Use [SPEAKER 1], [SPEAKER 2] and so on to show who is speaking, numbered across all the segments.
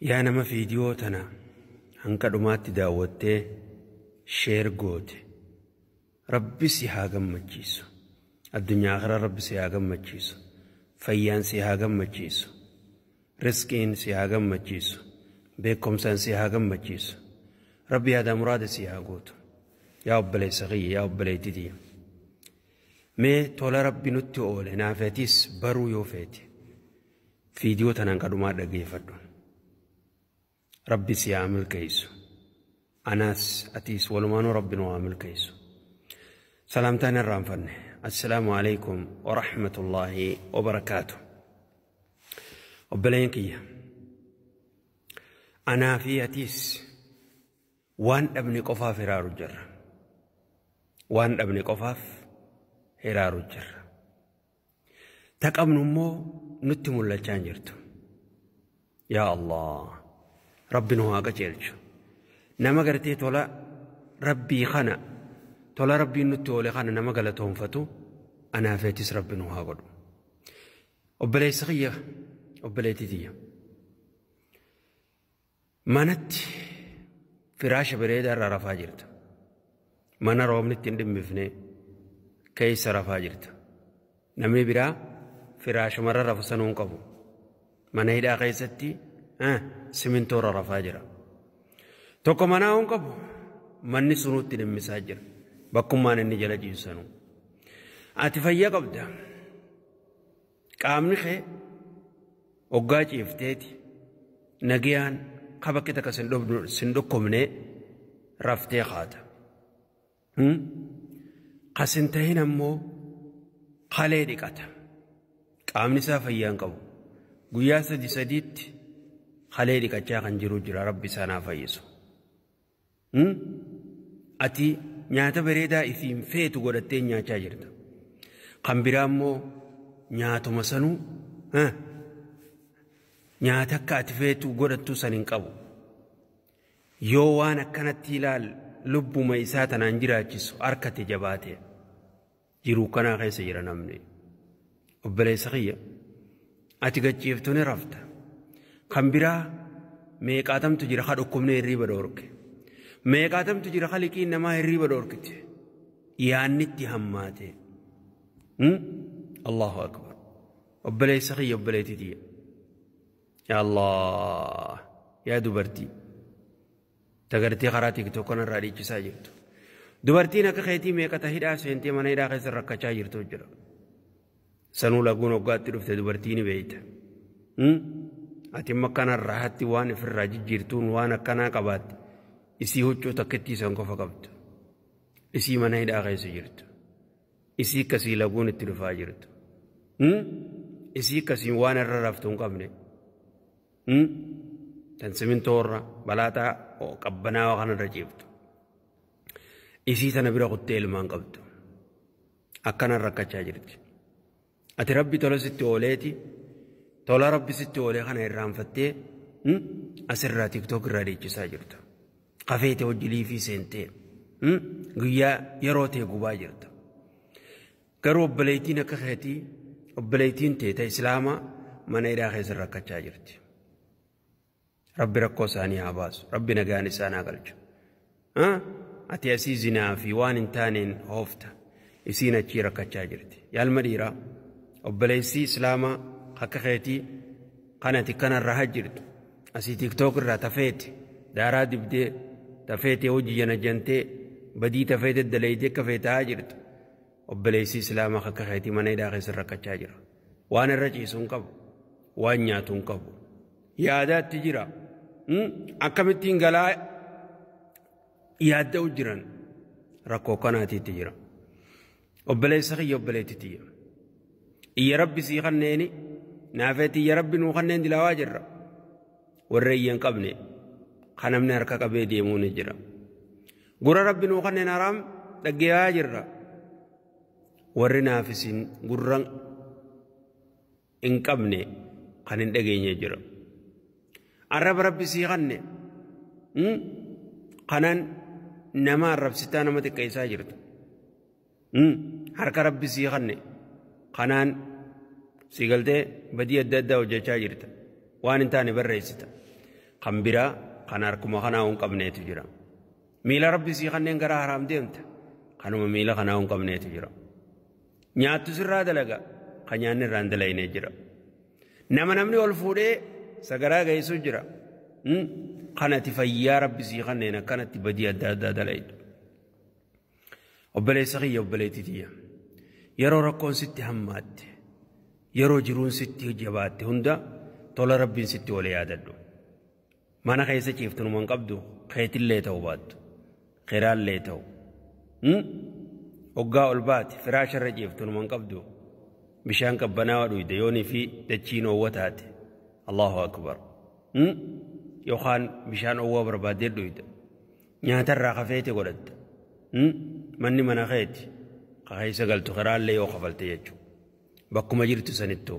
[SPEAKER 1] yaa nama fiidiyoo tana hanka dhumaatti daawwattee sheer goote rabbi si haa gammachiisu addunyaa kara rabbi si haa gammachiisu fayyaan si haa gammachiisu rizqiin si haa gammachiisu beekumsaan si haa gammachiisu rabbi yaadaa muraada si haa gootu yaa obboleessa kiyya yaa obboleetti diya mee tola rabbi nutti oole naafeetis baruu yoo feete fiidiyoo tanaan kadhumaa dhaggeeffadhu ربي سيعمل كيسو أناس أتيس ولمانو ربي نوامل كيسو سلام تاني الرامفن السلام عليكم ورحمة الله وبركاته وبلين وبلينكية أنا في أتيس وان ابني قفاف هرار الجر وان ابني قفاف هرار جرة أبن أمو نتمو اللجان جرتم يا الله ربنا هاقا جيلشو نما قرتي تولا ربي خنا تولا ربي نتولي خنا نما قلتهم فتو أنا فاتس ربنا هاقا أبلي سخية أبلي تدية منت فراش بريد رفا جرت من رومن التندم بفني كيس رفا جرت نمي برا فراش مرة رفسنون قبو من هيدا قيستي Eh, simintoo rafaa jira. Tokko manaa hin manni sunuutti dhimmisaa jira bakkummaan inni jala ciibsanu. Ati fayyaa kabda qaamni kee hoggaa ciifteeti nagayaan kabakke takka sin dhokkomne raftee kaata. Kas hmm? ammoo kalee dhiqata qaamni isaa fayyaa hin qabu guyyaa sadii sadiitti. halee dhiqachaa kan jiru jira rabbi sanaa fayyisu ati nyaata bareedaa isiin feetu godhattee nyaachaa jirta kan biraa immoo nyaatuma sanuu nyaata akka ati feetu godhattu san hin qabu yoo waan akkanatti ilaal lubbuma isaa tanaan jiraachisu harkate jabaate jiruu kanaa keessa jira namni obboleessa kiyya ati gachiiftune rafta kan biraa meeqaatamtu jira haa dhukkubnee hirriiba dhoorge meeqaatamtu jira haliqiin namaa hirriiba dhoorgite yaannitti hammaate allahu akbar obboleessa kiyya obboleetitiyya yaa allah yaa dubartii tagartee karaa tiiktookon irraa dhiichisaa jirtu dubartiin akka keetii meeqata hidhaa seentee mana hidhaa keessa rakkachaa jirtu jira sanuu laguun waggaatti dhufte dubartii ni beeyta atimma kana rahaatti waan ofirraa jijjiirtuun waan akkanaa qabaatte isii huccoota akkitti isan qofa qabdu isii mana hidhaa keessa jirtu isii akkasii laguun itti dhufaa jirtu isii akkasii waan irra raftu hin qabne tan simintoorra balaataa qabbanaawaa kanarra ciiftu isii sana bira kuttee ilmaan qabdu akkanan rakkachaa jirti ati rabbi tolasitti ooleeti. Tola rabbi sitti oolee kana irraanfattee asirraa tiktook irraa deechisaa jirta. Kafeete hojii fi seentee guyyaa yeroo ta'e gubaa jirta. Garuu obboleettiin akka keetii obboleettiin teeta islaamaa mana hidhaa keessa rakkachaa jirti. Rabbi rakkoo isaanii haa baasu. Rabbi nagaan isaan haa galchu. Ati asii zinaa fi waan hin taaneen hoofta isiin achii rakkachaa jirti. Yaalma dhiiraa obboleessii islaamaa. akka keetii kanati kanarra hajjirtu asii tiktook irraa tafeete daaraa dibdee tafeete hojii yana jantee badii tafeete daleeytee akka feetaa jirtu obboleessi islaamaa akka keetii mana hidhaa keessa rakkachaa jira waan irra ciisu qabu waan nyaatu qabu yaadaatti jira akkamittiin galaa yaadda'u jiran rakkoo kanaatiitti jira obboleessa kiyya obboleettitti jira iyya rabbi kanneeni نافتي يا رب نوخنين دلا واجر والريين قبني خنمنا ركا قبي ديمون جرا قرى رب نوخنين أرام لقيا واجر ورنا فسين قرى إن قبني خنين دقيني جرا الرب ربي سيغني خنان نما الرب ستانا متكيسا جرت حركة ربي سيغني خنان سيقلتي بدي الدادة وجاچا جرتا وان انتاني برئيستا خمبرا خناركما خناون قبنيت جرا ميلا ربي سي خنين غرا حرام ديمتا خنوم ميلا خناون قبنيت جرا نياتو سرا دلغا خنيان راندلين جرا نما نمني الفودي سغرا غيسو جرا خنات فيا ربي سي خنين كانت بدي الدادة دلين وبلي سخي وبلي تتيا يرو ركون ست همات yeroo jiruun sitti jabaatte hunda tola rabbiin sitti wale yaadadhu mana keessa ciiftunuman qabdu keetillee ta'u baattu qiraallee ta'u oggaa ol baate firaasharra ciiftunuman qabdu bishaan qabbanaa dhuyde yoonii fi dachiin owwa taate allahu akbar yookaan bishaan owwa barbaadee dhuyde nyaatarraa kafeete godhatte manni mana keeti kakeessa galtu qiraallee yoo kafalte jechuudha بكم جرت سنتو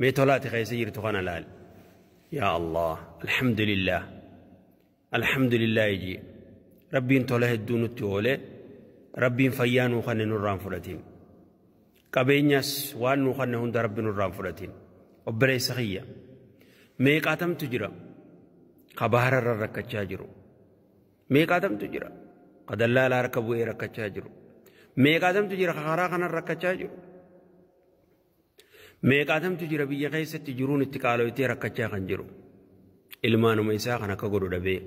[SPEAKER 1] ميتولات خيس جرت خان لال يا الله الحمد لله الحمد لله يجي ربي له الدون التولي ربي فيان وخن نران فرتين قبينيس وان وخان هند ربي نران فلتين وبري سخية ميك آتم تجرى خبار قبهر الركتشا ميك آتم تجرى قد الله لا ركبوا ركتشا ميك آتم تجرى خارا خنا ركتشا جرو meeqaatamtu jira biyya keessatti jiruun itti qaaloyitee rakkachaa kan jiru ilmaanuma isaa kan akka godhu dhabee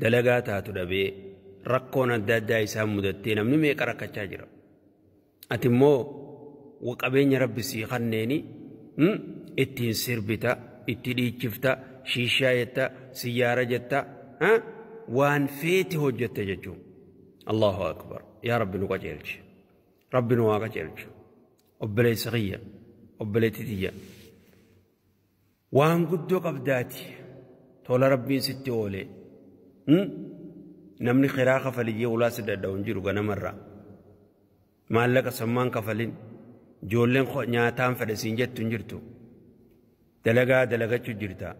[SPEAKER 1] dalagaa taatu dhabee rakkoon adda addaa isaa mudattee namni meeqa rakkachaa jira ati immoo qabeenya rabbisii kanneeni ittiin sirbita itti dhiichifta shiishaa jetta siyyaara jetta waan feeti hojjette jechuun allahu akbar yaa rabbi nu qaceelche rabbi nu waa qaceelche obboleessa kiyya obboleetti xiyya. Waan guddoo qabdaati tola rabbiin sitti oole hmm? namni kiraa kafali ulaa si dadhabu hin jiru ganamarraa maallaqa sammaan kafalin ijoolleen nyaataan fedhe siin jettu hin jirtu dalagaa dalagachu jirta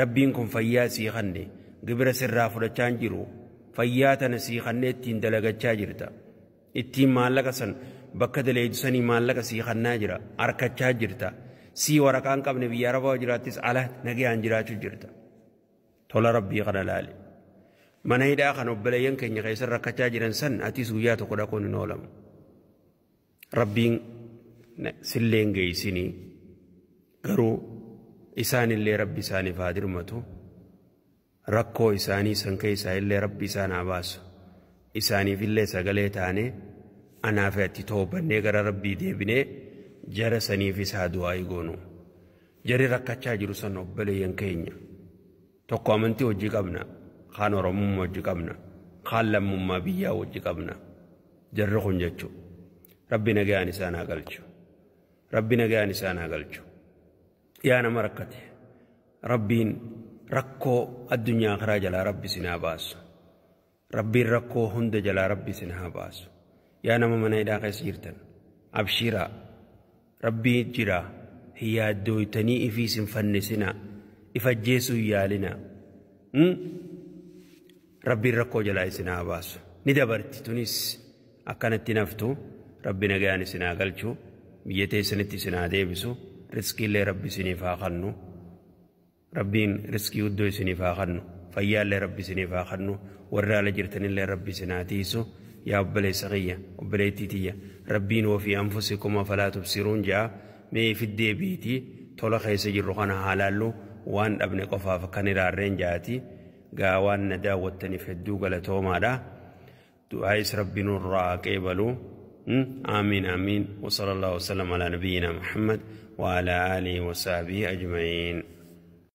[SPEAKER 1] rabbiin kun fayyaa sii kanne gibira sirraa fudhachaa jiru fayyaa tana sii kannee ittiin dalagachaa jirta ittiin maallaqa bakka daleeysanii maallaqa sii kannaa jira harkachaa jirta sii waraqaan qabne biyya arabaa jiraattis ala nagayaan jiraachuu jirta tola rabbii kana laale mana hidhaa kan obboleeyyan keenya keessan rakkachaa jiran san atis guyyaa tokko dhaquun hin oolamu rabbiin sillee hin geeysinii garuu isaanillee rabbi isaaniif haa dirmatu rakkoo isaanii san keessaa illee rabbi isaan haa baasu isaaniif illee sagalee taanee anaafeetti toobannee gara rabbii deebinee jara saniif isaa du'aa goonu jari rakkachaa jiru san obboleeyyan keenya tokko amantii hojii qabna kaan oromummaa hojii qabna kaan lammummaa biyyaa hojii qabna jarri kun jechuu rabbi nagaan isaa naa galchu rabbi nagaan isaa naa galchu yaa nama rakkate rabbiin rakkoo addunyaa karaa jalaa rabbi si naa baasu rabbiin rakkoo hunda jalaa rabbi si naa baasu yaa nama mana hidhaa keessa jirtan abshiraa rabbii jira hiyaaddooytanii ifii isin fannisinaa ifajjeessuu yaalinaa rabbiin rakkoo jalaa isinaa baasu ni dabarti tunis akkanatti naftu rabbi nagaan isinaa galchuu biyya teessanitti isinaa deebisu riskiillee rabbi isiniif haa kannu rabbiin riskii guddoo isiniif haa kannu fayyaallee rabbi isiniif haa kannu warra ala jirtanillee rabbi isinaa tiisu. يا بلي سغية وبلي تيتية ربين وفي أنفسكم فلا تبصرون جاء مي في الديبيتي تولا خيس جرخنا حالالو وان ابن قفا فكان رارين جاتي غا وان ندا وتني في الدوغة لتوما دا دعايس ربين الراك آمين آمين وصلى الله وسلم على نبينا محمد وعلى آله وصحبه أجمعين